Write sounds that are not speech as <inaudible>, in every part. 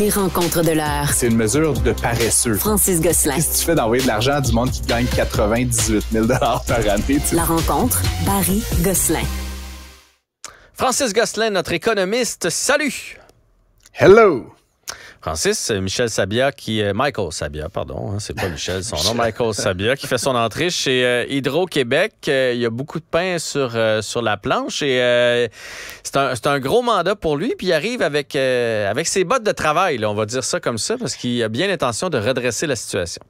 Les rencontres de l'heure. C'est une mesure de paresseux. Francis Gosselin. Qu'est-ce que tu fais d'envoyer de l'argent à du monde qui gagne 98 000 par année? La rencontre, Barry Gosselin. Francis Gosselin, notre économiste. Salut! Hello! Francis, euh, Michel Sabia qui. Euh, Michael Sabia, pardon, hein, c'est pas Michel, son nom. <laughs> Michael Sabia qui fait son entrée chez euh, Hydro-Québec. il y a beaucoup de pain sur, sur la planche et c'est un, un, gros mandat pour lui. Puis il arrive avec, avec ses bottes de travail, on va dire ça comme ça, parce qu'il a bien l'intention de redresser la situation.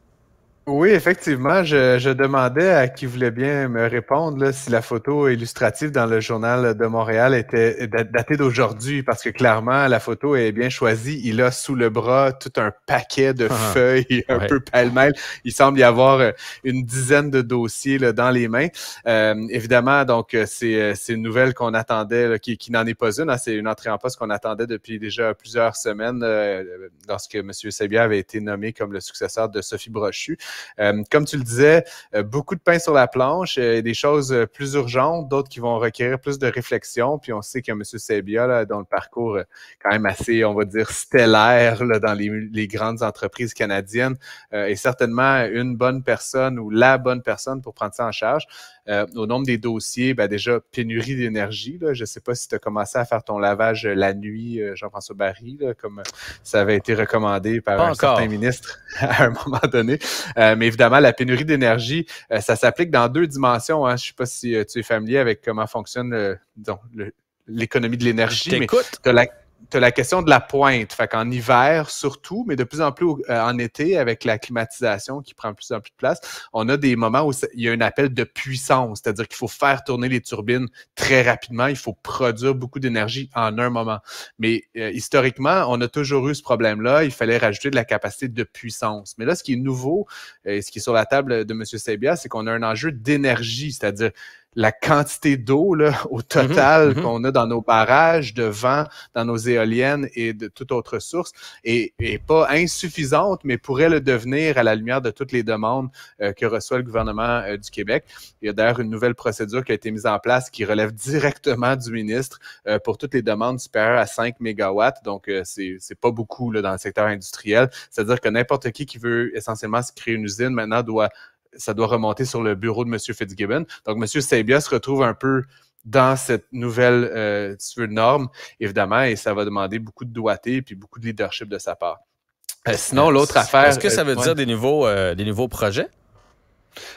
Oui, effectivement, je, demandais à qui voulait bien me répondre si la photo illustrative dans le journal de Montréal était datée d'aujourd'hui, parce que clairement, la photo est bien choisie. Il a sous le bras tout un paquet de ah. feuilles un peu pêle-mêle. Il semble y avoir euh, une dizaine de dossiers dans les mains. Euh, évidemment, donc, euh, c'est une nouvelle qu'on attendait, qui, n'en est pas une. Hein. c'est une entrée en poste qu'on attendait depuis déjà plusieurs semaines lorsque M. Sébière avait été nommé comme le successeur de Sophie Brochu. Euh, comme tu le disais, euh, beaucoup de pain sur la planche, euh, des choses plus urgentes, d'autres qui vont requérir plus de réflexion. Puis on sait que M. Sebia, là, le parcours quand même assez, on va dire, stellaire dans les, les, grandes entreprises canadiennes, est certainement une bonne personne ou la bonne personne pour prendre ça en charge. Euh, au nombre des dossiers, ben déjà, pénurie d'énergie. Là. Je ne sais pas si tu as commencé à faire ton lavage euh, la nuit, euh, Jean-François Barry, comme ça avait été recommandé par un certain ministre <laughs> à un moment donné. mais évidemment, la pénurie d'énergie, ça s'applique dans deux dimensions. Hein. Je ne sais pas si tu es familier avec comment fonctionne l'économie de l'énergie. Je t'écoute tu as la question de la pointe. Fait qu'en hiver surtout, mais de plus en plus euh, en été, avec la climatisation qui prend de plus en plus de place, on a des moments où il y a un appel de puissance, c'est-à-dire qu'il faut faire tourner les turbines très rapidement, il faut produire beaucoup d'énergie en un moment. Mais euh, historiquement, on a toujours eu ce problème-là, il fallait rajouter de la capacité de puissance. Mais là, ce qui est nouveau, euh, et ce qui est sur la table de M. Sebia, c'est qu'on a un enjeu d'énergie, c'est-à-dire la quantité d'eau <laughs> au total mhm, mhm. qu'on a dans nos barrages, de vent, dans nos éoliennes et de toute autre source est, pas insuffisante, mais pourrait le devenir à la lumière de toutes les demandes euh, que reçoit le gouvernement euh, du Québec. Il y a d'ailleurs une nouvelle procédure qui a été mise en place qui relève directement du ministre euh, pour toutes les demandes supérieures à 5 mégawatts. Donc, c'est c'est pas beaucoup dans le secteur industriel. C'est-à-dire que n'importe qui qui veut essentiellement se créer une usine maintenant doit ça doit remonter sur le bureau de M. Fitzgibbon. Donc, M. Sabia se retrouve un peu dans cette nouvelle euh, norme, évidemment, et ça va demander beaucoup de doigté et beaucoup de leadership de sa part. Euh, sinon, l'autre affaire. Est-ce que ça euh, veut dire des nouveaux, des nouveaux projets?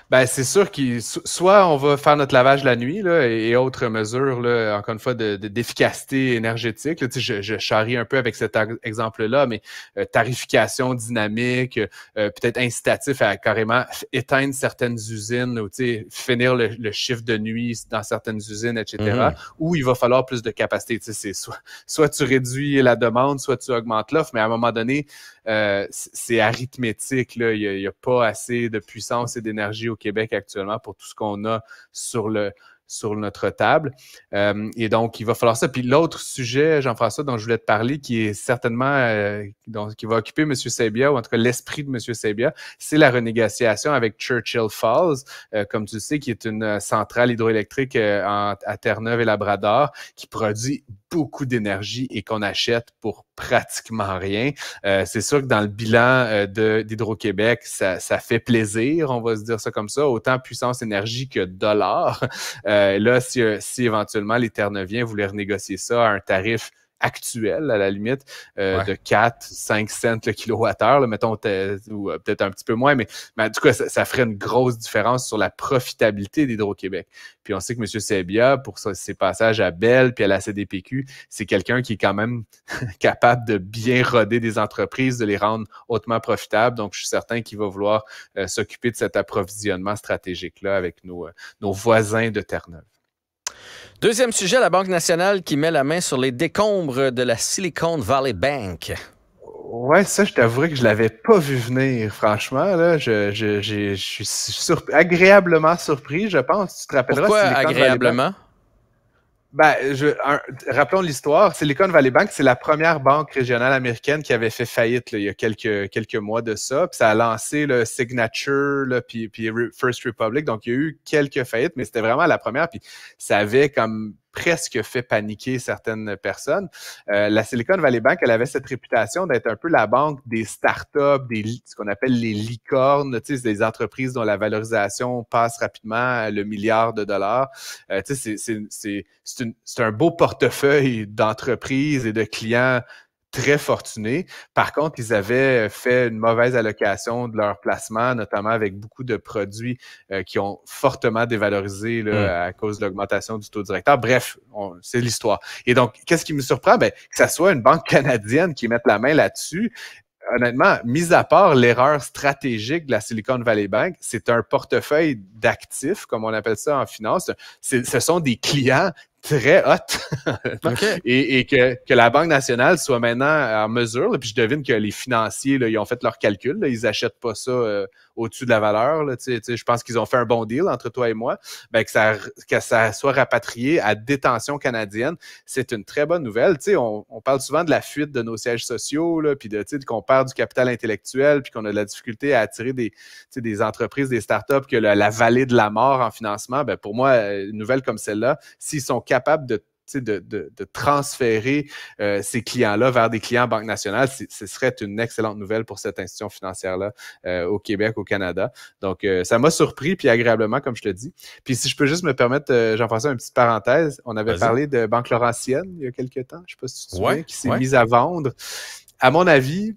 Ben, c'est sûr que soit on va faire notre lavage la nuit là, et, autres mesures, là, encore une fois, d'efficacité de, énergétique. je, charrie un peu avec cet exemple-là, mais euh, tarification dynamique, euh, peut-être incitatif à carrément éteindre certaines usines ou finir le, le, chiffre de nuit dans certaines usines, etc. ou mm-hmm. Où il va falloir plus de capacité. soit, soit tu réduis la demande, soit tu augmentes l'offre, mais à un moment donné, euh, c'est arithmétique. Là. Il n'y a, pas assez de puissance et d'énergie au Québec actuellement pour tout ce qu'on a sur le sur notre table. Euh, et donc, il va falloir ça. Puis l'autre sujet, Jean-François, dont je voulais te parler, qui est certainement, euh, qui va occuper M. Sebia, ou en tout cas l'esprit de M. Sebia, c'est la renégociation avec Churchill Falls, euh, comme tu sais, qui est une centrale hydroélectrique en, à Terre-Neuve et Labrador, qui produit beaucoup d'énergie et qu'on achète pour pratiquement rien. Euh, c'est sûr que dans le bilan euh, d'Hydro-Québec, ça, fait plaisir, on va se dire ça comme ça, autant puissance énergie que dollars. Euh, là, si, euh, si éventuellement les Terneviens voulaient renégocier ça à un tarif actuelle, à la limite, euh, de 4, 5 cents le kilowattheure, mettons, ou euh, peut-être un petit peu moins, mais, du coup, ça, ça, ferait une grosse différence sur la profitabilité d'Hydro-Québec. Puis on sait que M. Sebia, pour ses passages à Bell puis à la CDPQ, c'est quelqu'un qui est quand même <laughs> capable de bien roder des entreprises, de les rendre hautement profitables. Donc, je suis certain qu'il va vouloir euh, s'occuper de cet approvisionnement stratégique-là avec nos, nos voisins de Terre-Neuve. Deuxième sujet, la Banque nationale qui met la main sur les décombres de la Silicon Valley Bank. Ouais, ça, je t'avouerai que je l'avais pas vu venir, franchement. Là. Je, suis agréablement surpris, je pense. Tu te rappelleras Pourquoi agréablement? Ben, je, rappelons l'histoire. Silicon Valley Bank, c'est la première banque régionale américaine qui avait fait faillite il y a quelques, quelques mois de ça. Puis ça a lancé le Signature, là, puis, puis First Republic. Donc, il y a eu quelques faillites, mais c'était vraiment la première. Puis ça avait comme presque fait paniquer certaines personnes. Euh, la Silicon Valley Bank, elle avait cette réputation d'être un peu la banque des startups, des ce qu'on appelle les licornes, tu des entreprises dont la valorisation passe rapidement le milliard de dollars. Euh, c'est un beau portefeuille d'entreprises et de clients très fortunés. Par contre, ils avaient fait une mauvaise allocation de leur placement, notamment avec beaucoup de produits euh, qui ont fortement dévalorisé hmm. à cause de l'augmentation du taux directeur. Bref, c'est l'histoire. Et donc, qu'est-ce qui me surprend? Ben, que ce soit une banque canadienne qui mette la main là-dessus, honnêtement, mis à part l'erreur stratégique de la Silicon Valley Bank, c'est un portefeuille d'actifs, comme on appelle ça en finance. Ce sont des clients très haute <laughs> et, que, la Banque nationale soit maintenant en mesure, et puis je devine que les financiers, ils ont fait leurs calculs, ils achètent pas ça euh, au-dessus de la valeur. je pense qu'ils ont fait un bon deal entre toi et moi. Ben, que, ça, que ça soit rapatrié à détention canadienne, c'est une très bonne nouvelle. on, parle souvent de la fuite de nos sièges sociaux, puis de qu'on perd du capital intellectuel, puis qu'on a de la difficulté à attirer des, entreprises, des startups, que la, vallée de la mort en financement. Ben, pour moi, une nouvelle comme celle-là, s'ils sont capables de de, transférer euh, ces clients-là vers des clients Banque nationale, ce serait une excellente nouvelle pour cette institution financière-là euh, au Québec, au Canada. Donc, euh, ça m'a surpris, puis agréablement, comme je te dis. Puis si je peux juste me permettre, j'en françois une petite parenthèse. On avait parlé de Banque Laurentienne il y a quelques temps, je ne sais pas si tu te souviens, qui s'est mise à vendre. À mon avis,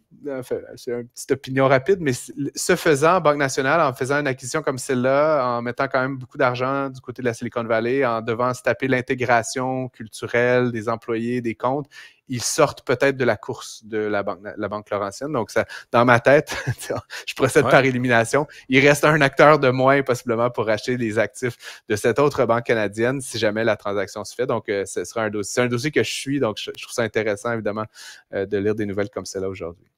c'est une petite opinion rapide, mais ce faisant, Banque nationale, en faisant une acquisition comme celle-là, en mettant quand même beaucoup d'argent du côté de la Silicon Valley, en devant se taper l'intégration culturelle des employés, des comptes, ils sortent peut-être de la course de la banque, la banque Laurentienne. Donc, ça, dans ma tête, <laughs> je procède par élimination. Il reste un acteur de moins, possiblement, pour acheter les actifs de cette autre banque canadienne si jamais la transaction se fait. Donc, euh, ce sera un dossier. C'est un dossier que je suis, donc je, trouve ça intéressant, évidemment, euh, de lire des nouvelles comme celle-là aujourd'hui.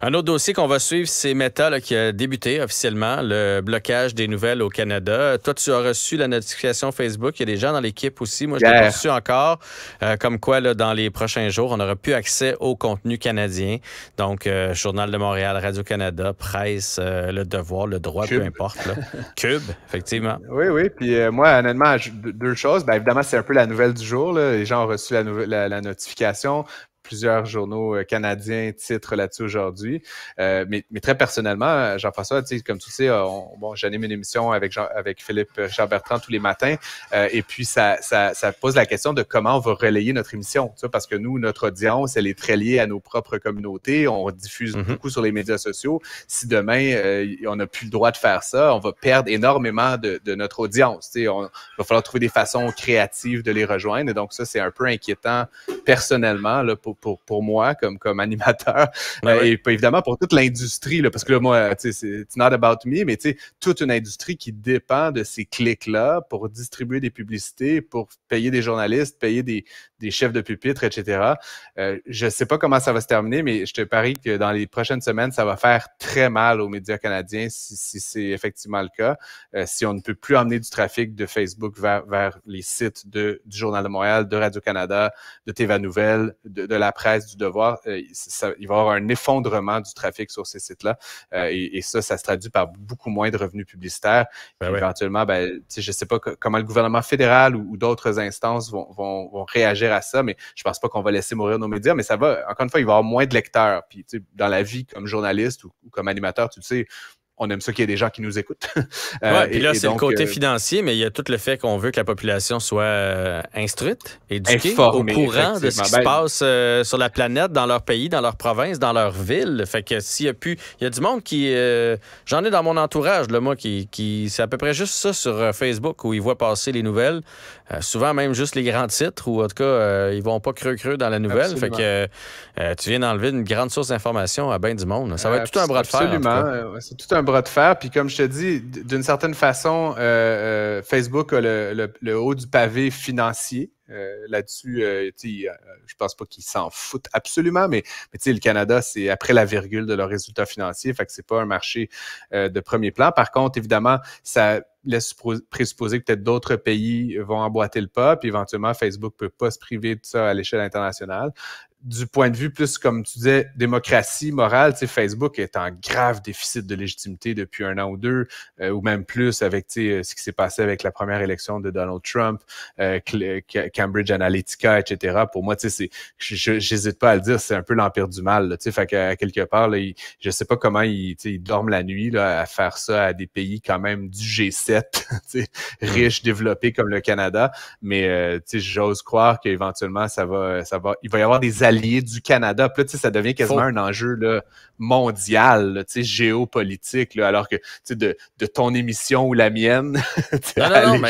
Un autre dossier qu'on va suivre, c'est Meta qui a débuté officiellement le blocage des nouvelles au Canada. Toi, tu as reçu la notification Facebook. Il y a des gens dans l'équipe aussi. Moi, je l'ai reçu encore. Euh, comme quoi, dans les prochains jours, on n'aura plus accès au contenu canadien. Donc, euh, Journal de Montréal, Radio-Canada, Presse, euh, Le Devoir, Le Droit, peu importe. <laughs> Cube, effectivement. Oui, oui. Puis moi, honnêtement, deux choses. Bien, évidemment, c'est un peu la nouvelle du jour. Les gens ont reçu la notification plusieurs journaux euh, canadiens titrent là-dessus aujourd'hui. Euh, mais, mais, très personnellement, euh, Jean-François, comme tu sais, on, bon, j'anime une émission avec, Jean, avec Philippe Jean-Bertrand tous les matins. et puis, ça, ça, ça, pose la question de comment on va relayer notre émission. Parce que nous, notre audience, elle est très liée à nos propres communautés. On diffuse mhm. beaucoup sur les médias sociaux. Si demain, on n'a plus le droit de faire ça, on va perdre énormément de, de notre audience. sais, On va falloir trouver des façons créatives de les rejoindre. Et donc, ça, c'est un peu inquiétant personnellement là, pour pour, pour, moi comme, comme animateur ah euh, et évidemment pour toute l'industrie, parce que là, moi, c'est it's not about me, mais tu sais, toute une industrie qui dépend de ces clics-là pour distribuer des publicités, pour payer des journalistes, payer des, des chefs de pupitre, etc. Euh, je sais pas comment ça va se terminer, mais je te parie que dans les prochaines semaines, ça va faire très mal aux médias canadiens si, c'est effectivement le cas, euh, si on ne peut plus emmener du trafic de Facebook vers, vers les sites de, du Journal de Montréal, de Radio-Canada, de TVA Nouvelle, de, de la presse, du devoir, euh, il va y avoir un effondrement du trafic sur ces sites-là. Euh, et, ça, ça se traduit par beaucoup moins de revenus publicitaires. Ben éventuellement, ben, je ne sais pas comment le gouvernement fédéral ou, d'autres instances vont, vont, réagir à ça, mais je pense pas qu'on va laisser mourir nos médias. Mais ça va, encore une fois, il va y avoir moins de lecteurs. Puis dans la vie, comme journaliste ou, comme animateur, tu sais, on aime ça qu'il y ait des gens qui nous écoutent. <laughs> Euh, ouais, et, là, c'est le côté euh, financier, mais il y a tout le fait qu'on veut que la population soit euh, instruite, éduquée, au courant de ce qui se ben, passe sur la planète, dans leur pays, dans leur province, dans leur ville. Fait que s'il y a plus, il y a du monde qui, j'en ai dans mon entourage, là, moi, qui, qui c'est à peu près juste ça sur Facebook où ils voient passer les nouvelles. souvent même juste les grands titres ou en tout cas ils ils vont pas creux creux dans la nouvelle. Fait que tu viens d'enlever une grande source d'information à bien du monde. Ça va être tout un bras de fer. Absolument, c'est tout un bras de faire. Puis comme je te dis, d'une certaine façon, euh, euh, Facebook a le, haut du pavé financier. Euh, là-dessus, je pense pas qu'ils s'en foutent absolument, mais, mais le Canada, c'est après la virgule de leurs résultats financiers, fait que c'est pas un marché de premier plan. Par contre, évidemment, ça laisse présupposer que peut-être d'autres pays vont emboîter le pas, puis éventuellement, Facebook peut pas se priver de ça à l'échelle internationale du point de vue plus, comme tu disais, démocratie, morale, tu sais, Facebook est en grave déficit de légitimité depuis un an ou deux, euh, ou même plus avec tu sais, euh, ce qui s'est passé avec la première élection de Donald Trump, euh, Cambridge Analytica, etc. Pour moi, tu sais, j'hésite pas à le dire, c'est un peu l'empire du mal. tu sais, fait à quelque part, là, il, je sais pas comment ils, tu dorment la nuit à faire ça à des pays quand même du G7, <laughs> tu sais, mm. riches, développés comme le Canada, mais tu sais, j'ose croire qu'éventuellement, ça va, ça va, il va y avoir des alliés du Canada. Puis là, ça devient quasiment un enjeu là, mondial, là, géopolitique, là, alors que de, de ton émission ou la mienne, ça, devient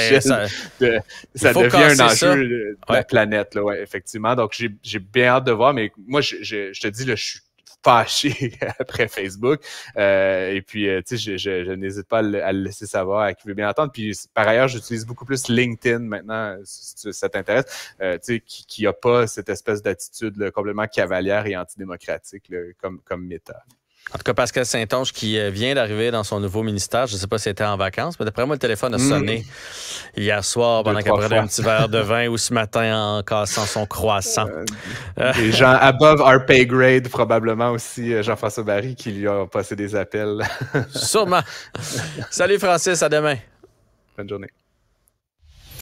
un enjeu de, la planète, là, ouais, effectivement. Donc, j'ai bien hâte de voir, mais moi, je, te dis, le je suis fâché <laughs> après Facebook. Euh, et puis, euh, tu sais, je, je, n'hésite pas à le, laisser savoir à qui veut bien entendre. Puis, par ailleurs, j'utilise beaucoup plus LinkedIn maintenant, si, ça t'intéresse, euh, tu sais, qui, qui a pas cette espèce d'attitude complètement cavalière et antidémocratique comme, comme en tout cas, Pascal Saint-Onge qui euh, vient d'arriver dans son nouveau ministère, je ne sais pas s'il était en vacances, mais d'après moi, le téléphone a hmm. sonné hier soir pendant qu'elle prenait un petit verre de vin ou ce matin en cassant son croissant. Les euh, euh. gens above our pay grade, probablement aussi Jean-François Barry qui lui a passé des appels. Sûrement. <laughs> Salut Francis, à demain. Bonne journée.